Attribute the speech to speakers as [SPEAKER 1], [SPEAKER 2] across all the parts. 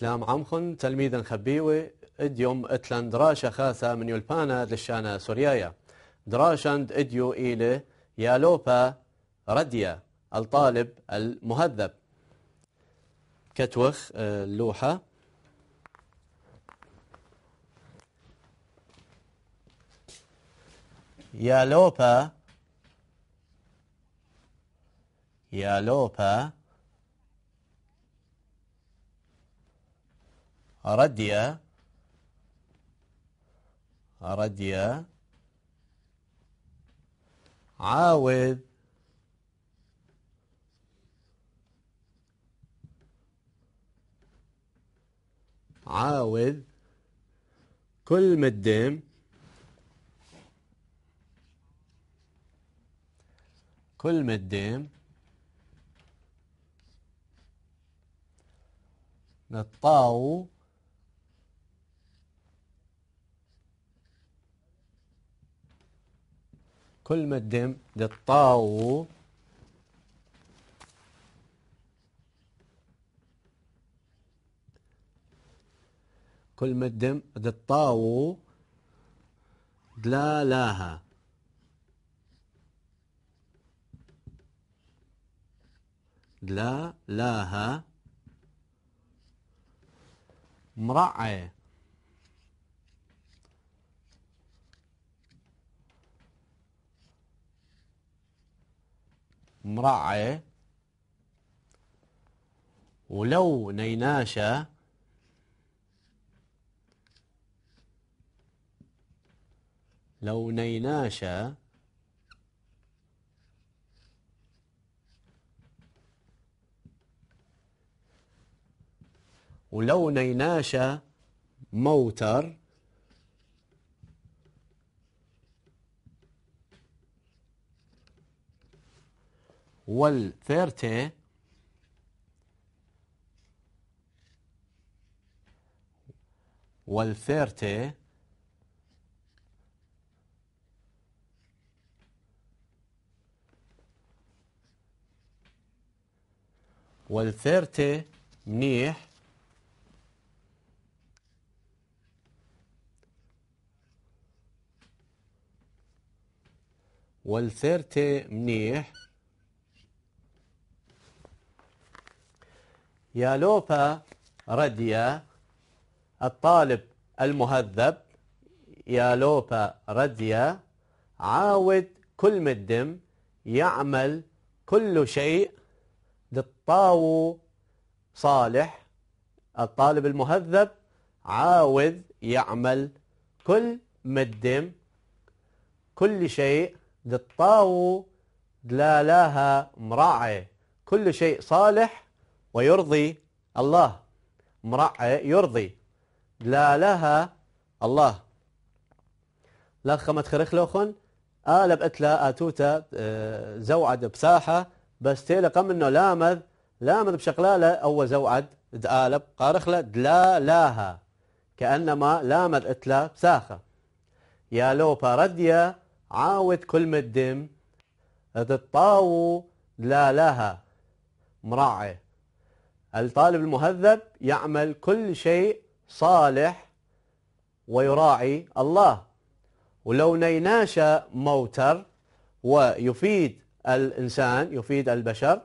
[SPEAKER 1] سلام عمخن تلميذا خبيوي اديوم اتلان دراشة خاسا من يلبانا دلشانا سوريايا دراشند اديو إيلي لوبا رديا الطالب المهذب كتوخ اللوحة آه، يا لوبا يا لوبا أرديا أرديا عاود عاود كل مدام كل مدام نطاو كل ما الدم للطاو كلمة دلا للطاو دلالاها دلالاها مرعي مرعى ولو نيناشا لو نيناشا ولو نيناشا موتر والثيرتي والثيرتي والثيرتي منيح والثيرتي منيح يا لوفا رديا الطالب المهذب يا لوفا رديا عاود كل مدم يعمل كل شيء للطاو صالح الطالب المهذب عاود يعمل كل مدم كل شيء للطاو دلالاها مراعي كل شيء صالح ويرضي الله امرأة يرضي لا لها الله لا خمت لوخن آل آه، بأتلا آتوتا آه، آه، زوعد بساحة بس تيلقى منه لامذ لامذ بشقلالة أو زوعد دآلب قارخلة دلا لاها كأنما لامذ أتلا بساخة يا لو باردية عاود كلمة دم تطاو لا لها مراعي الطالب المهذب يعمل كل شيء صالح ويراعي الله ولو نيناشا موتر ويفيد الإنسان يفيد البشر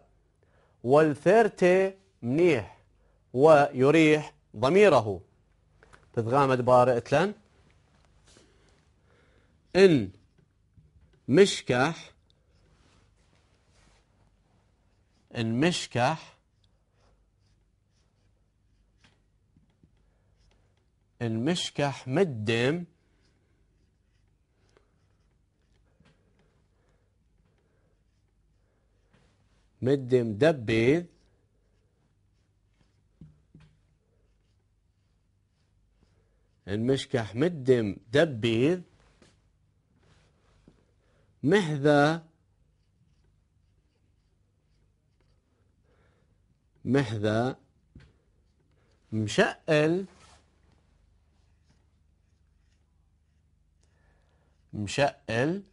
[SPEAKER 1] والثيرتي منيح ويريح ضميره تتغامد بارئ إن مشكح إن مشكح المشكح مدم مدم دبيذ المشكح مدم دبيذ مهذا مهذا مشقل مشقل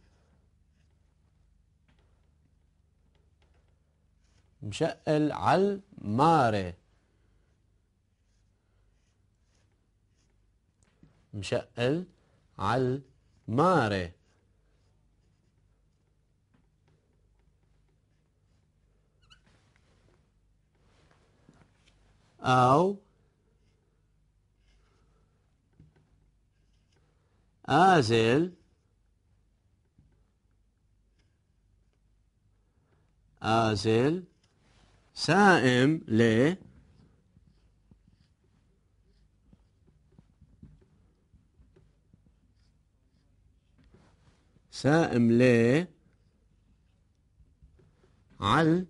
[SPEAKER 1] مشقل على ماري مشقل على ماري أو آزل آزل سائم ل سائم ل عل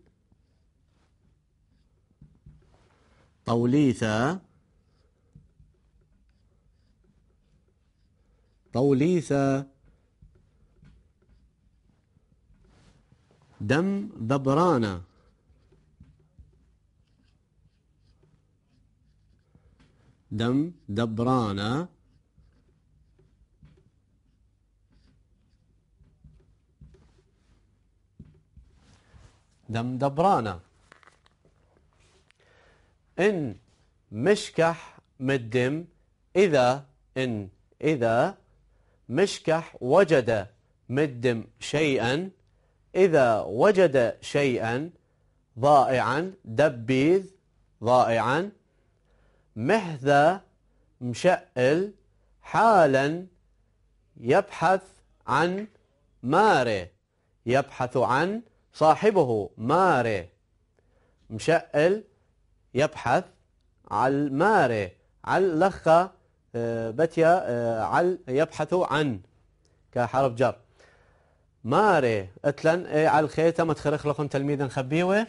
[SPEAKER 1] طوليثة طوليثة دم دبرانا دم دبرانا دم دبرانا إن مشكح مدم إذا إن إذا مشكح وجد مدم شيئا إذا وجد شيئا ضائعا دبيذ ضائعا مهذا مشعل حالا يبحث عن ماري يبحث عن صاحبه ماري مشعل يبحث عن ماري عن لخة آه، بتيا آه، عل يبحث عن كحرف جر ماري اتلن اي على الخيتة ما تخرخ لكم تلميذ خبيوة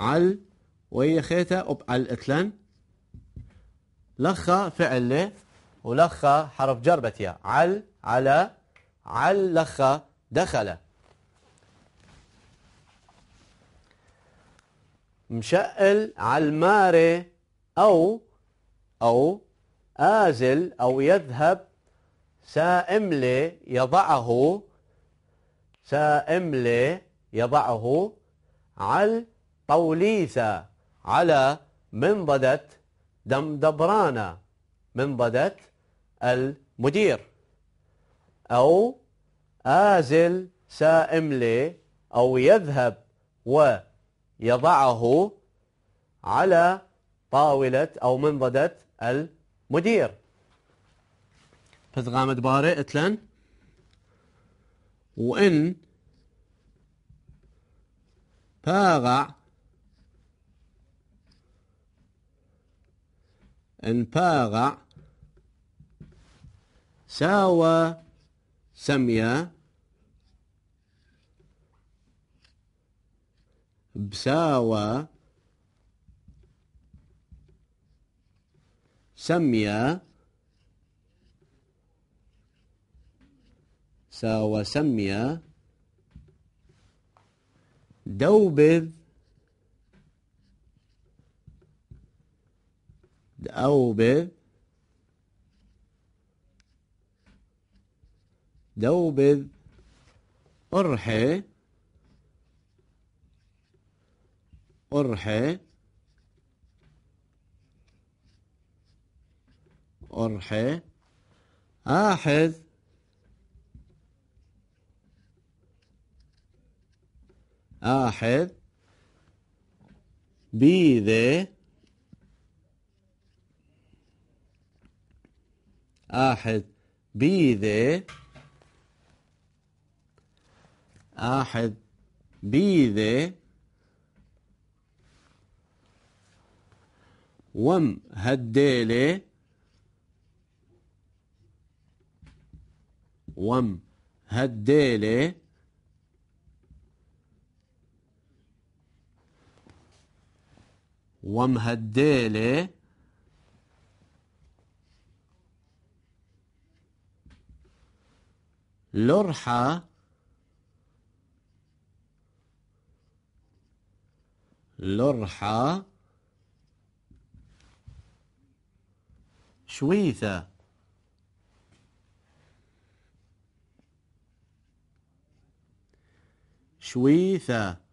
[SPEAKER 1] عل وهي خيتة أب عل اتلن لخة فعل لي ولخة حرف جر بتيا عل على عل لخة دخل مشقل على الماري أو أو آزل أو يذهب سائملة يضعه سائملة يضعه على طوليثة على منضدة دمدبرانة منضدة المدير أو آزل سائملة أو يذهب ويضعه على طاولة أو منضدة المدير بس باري اتلن وإن باغع إن باغع ساوى سميا بساوى سميا وسمي دوبذ دوبذ دوبذ أرحى أرحى أرحى آحذ آحد بيذي آحد بيذي آحد بيذي وم هديلي وم هديلي ومهديلي لرحة لرحة شويثة شويثة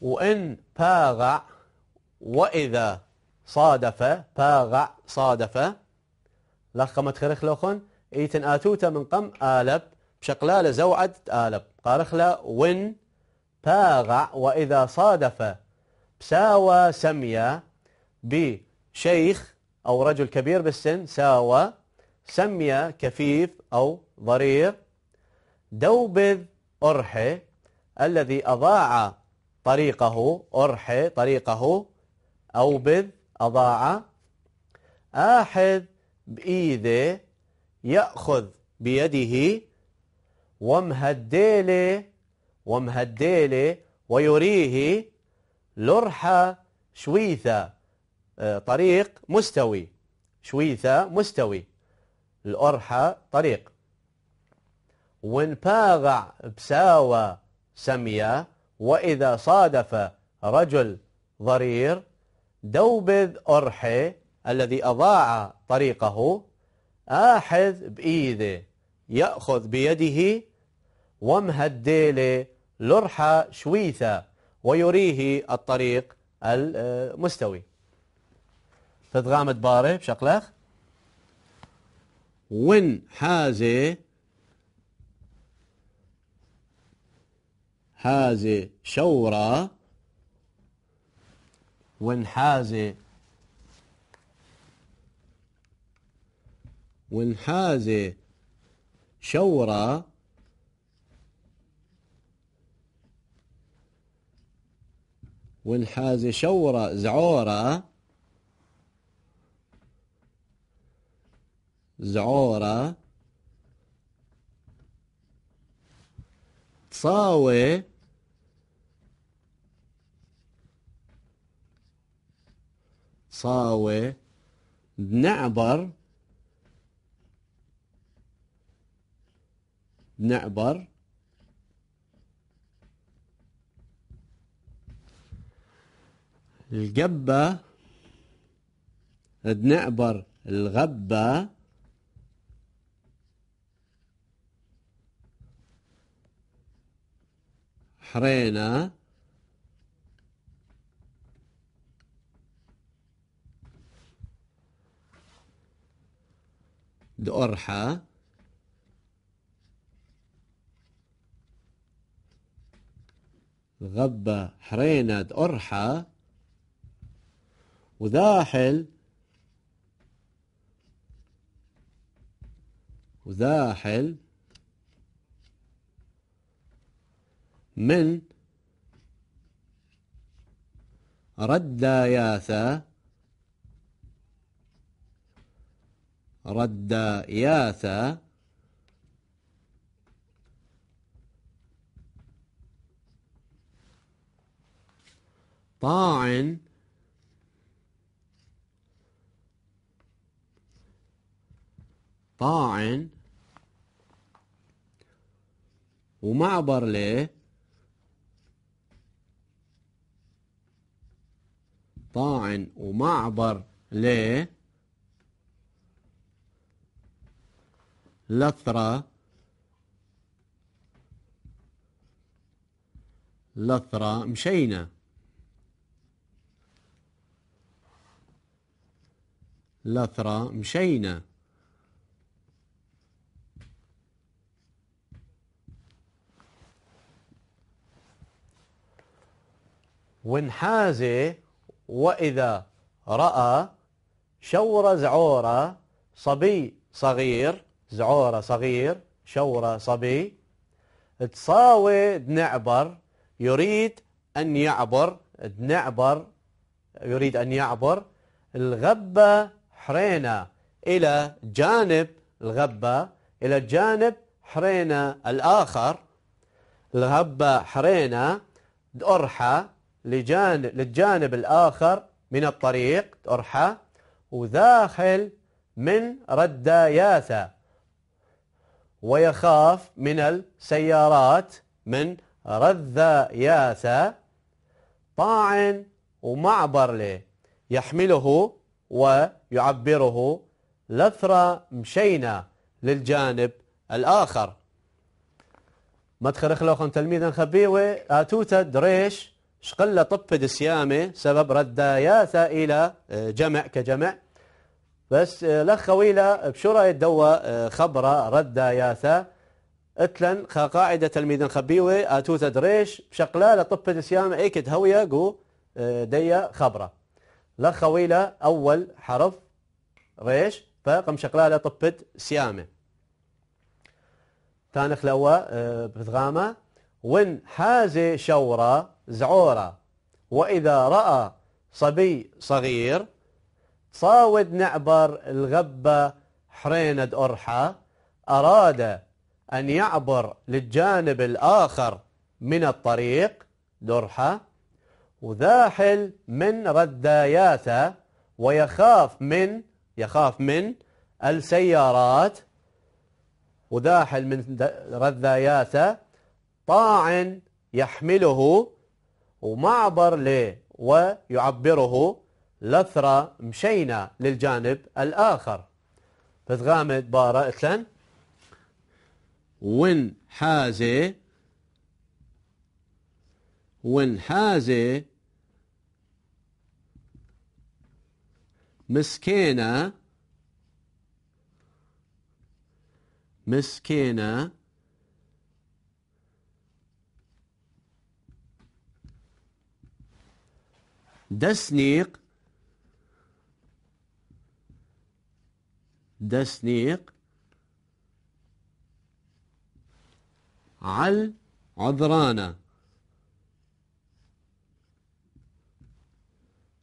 [SPEAKER 1] وإن باغع وإذا صادف باغع صادف ما تخرخ لوخن إيتن آتوتا من قم آلب بشقلال زوعد آلب قارخلا وإن باغع وإذا صادف ساوى سميا بشيخ أو رجل كبير بالسن ساوى سميا كفيف أو ضرير دوبذ أرحي الذي أضاع طريقه أرحي طريقه أوبذ أضاع آحذ بإيده يأخذ بيده ومهديله ومهديله ويريه لرحى شويثة آه، طريق مستوي شويثة مستوي الأرحى طريق وانباغع بساوى سمية وإذا صادف رجل ضرير دوبذ أرحي الذي أضاع طريقه آحذ بإيده يأخذ بيده ديله لرحى شويثة ويريه الطريق المستوي تتغامد باري بشقلخ ون حازي حاز شورى وانحاز وانحاز شورى وانحاز شورى زعورا زعورا تصاوي صاوي بنعبر بنعبر القبة بنعبر الغبة حرينا دورحة غبة حرينة أرحى وذاحل وذاحل من رد ياثا رد ياثا طاعن طاعن ومعبر ليه طاعن ومعبر ليه لثرة لثرة مشينا لثرة مشينا وانحاز وإذا رأى شورز عورة صبي صغير زعوره صغير شوره صبي تصاوي دنعبر يريد أن يعبر دنعبر يريد أن يعبر الغبة حرينة إلى جانب الغبة إلى جانب حرينة الآخر الغبة حرينة أرحى لجانب للجانب الآخر من الطريق أرحى وذاخل من ياثا ويخاف من السيارات من ياثا طاعن ومعبر له يحمله ويعبره لثرة مشينا للجانب الآخر مدخل خن تلميذا خبيوي آتوتا دريش شقل طب دسيامي سبب رداياثا إلى آه، جمع كجمع بس آه، لخ خويلة رأي الدواء آه، خبرة ردة ياثا اتلن خا قاعدة تلميذ خبيوي اتوثا دريش بشقلة لطبة سيامة ايكت هوية قو آه، ديا خبرة لخ خويلة اول حرف ريش فقم شقلالة لطبة سيامة تانخ لوا بثغامة وين حازي شورة زعورة وإذا رأى صبي صغير صاود نعبر الغبة حريند أرحى أراد أن يعبر للجانب الآخر من الطريق درحة وذاحل من رداياته ويخاف من يخاف من السيارات وذاحل من رذاياته طاعن يحمله ومعبر له ويعبره لثرة مشينا للجانب الآخر فتغامد بارا حازي ون حازي مسكينة مسكينة دسنيق دسنيق عل عذرانا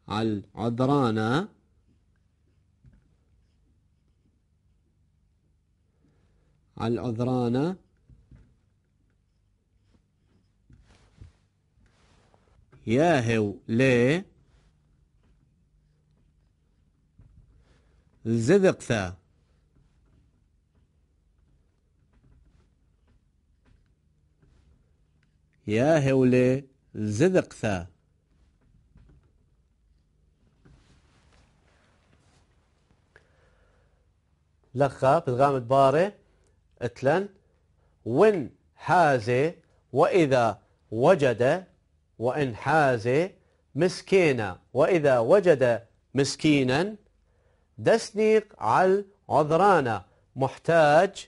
[SPEAKER 1] عل عذرانا عل عذرانا ياهو ليه ثا يا هولي زدق ثا لقى بتغام الباري اتلن وإن حازي وإذا وجد وإن حازي مسكينا وإذا وجد مسكينا دسنيق على عذرانا محتاج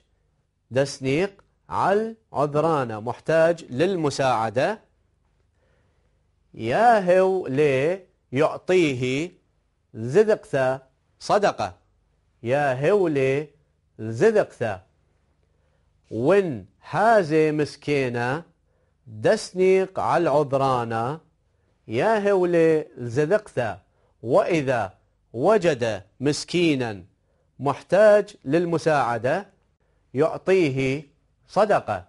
[SPEAKER 1] دسنيق عل عذرانة محتاج للمساعدة ياهو لي يعطيه زدقثة صدقة ياهو لي زدقثة ون هازي مسكينة دسنيق على عذرانا ياهو لي زدقثة وإذا وجد مسكينا محتاج للمساعدة يعطيه صدقة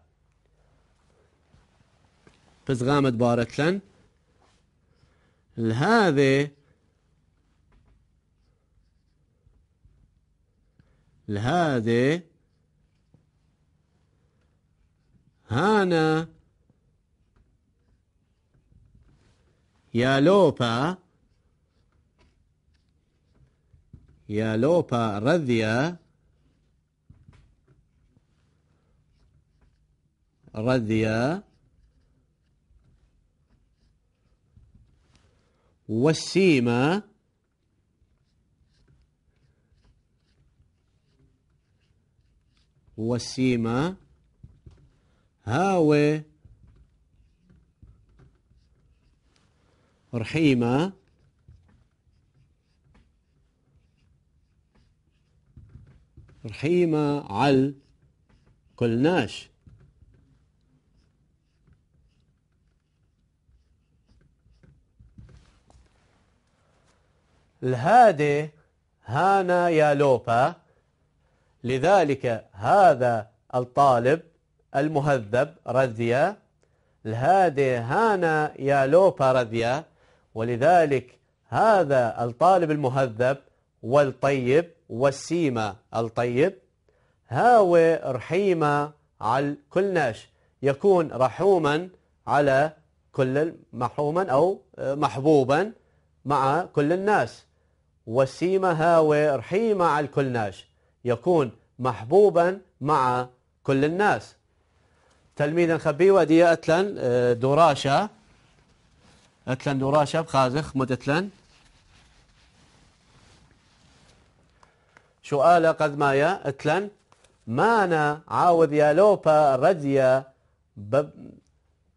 [SPEAKER 1] بس بارت لن لهذه لهذه هانا يا لوبا يا لوبا رذيا رذيا والسيما والسيما هاوي رحيمة رحيمة عل قلناش الهادي هانا يا لوبا لذلك هذا الطالب المهذب رذيا الهادي هانا يا لوبا رذيا ولذلك هذا الطالب المهذب والطيب والسيمة الطيب هاوي رحيمة على كل ناش يكون رحوما على كل محوما أو آه، محبوبا مع كل الناس وسيمة هاوي رحيمة على الكلناش يكون محبوبا مع كل الناس تلميذا خبي ودي أتلن آه، دراشة أتلن دراشة بخازخ مدتلن شؤال قد مايا أتلن مانا عاوذ يا لوبا رديا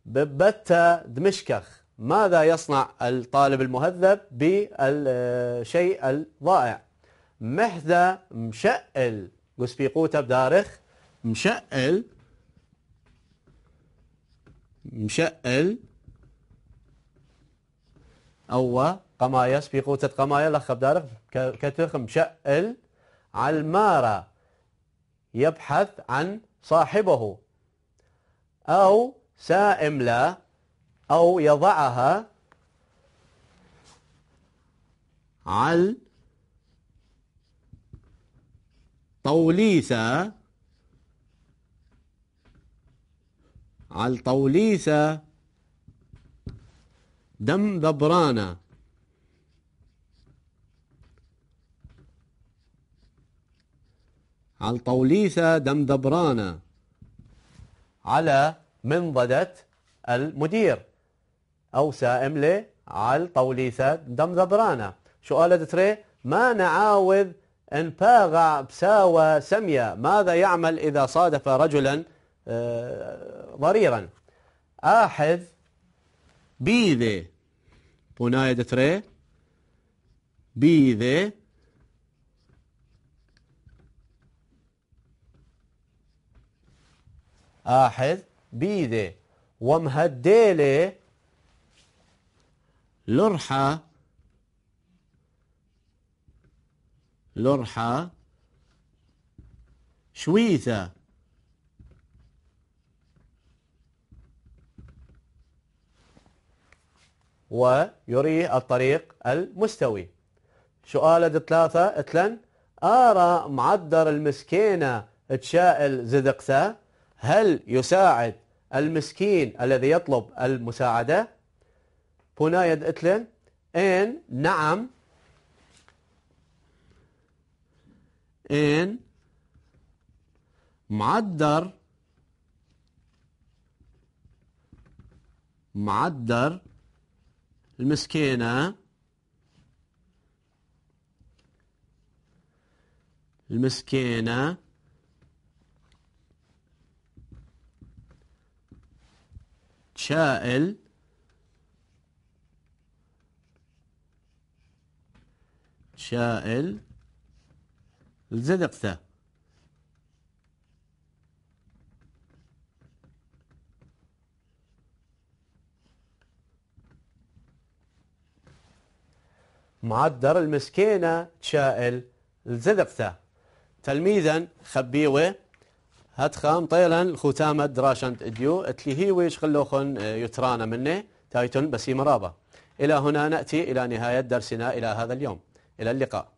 [SPEAKER 1] ببتا دمشكخ ماذا يصنع الطالب المهذب بالشيء الضائع محذا مشأل قص في قوته بدارخ مشأل مشأل أو قماية في قوتة قماية لخ بدارخ كتخ مشأل على المارة يبحث عن صاحبه أو سائم له أو يضعها على طوليسة على طوليسة دم ذبرانة على طوليسة دم ذبرانة على منضدة المدير او لي عال طوليثة دم ذبرانة شو قالت تري ما نعاوذ ان باغع بساوى سمية ماذا يعمل اذا صادف رجلا آه، ضريرا احذ بيذي بناية تري بيذي احذ بيذي ومهديلي لرحى لرحى شويثة ويري الطريق المستوي سؤال ثلاثة اتلن أرى معدر المسكينة تشائل زدقثة هل يساعد المسكين الذي يطلب المساعدة هنا يد اتلن en, نعم ان معدر معدر المسكينة المسكينة شائل شائل لزدق معدر المسكينة تشائل لزدق تلميذا خبيوه هات خام طيلا الختامة دراشنت اديو اتلي هيوي خلوخن آه، يترانا مني تايتن بسيم رابا إلى هنا نأتي إلى نهاية درسنا إلى هذا اليوم إلى اللقاء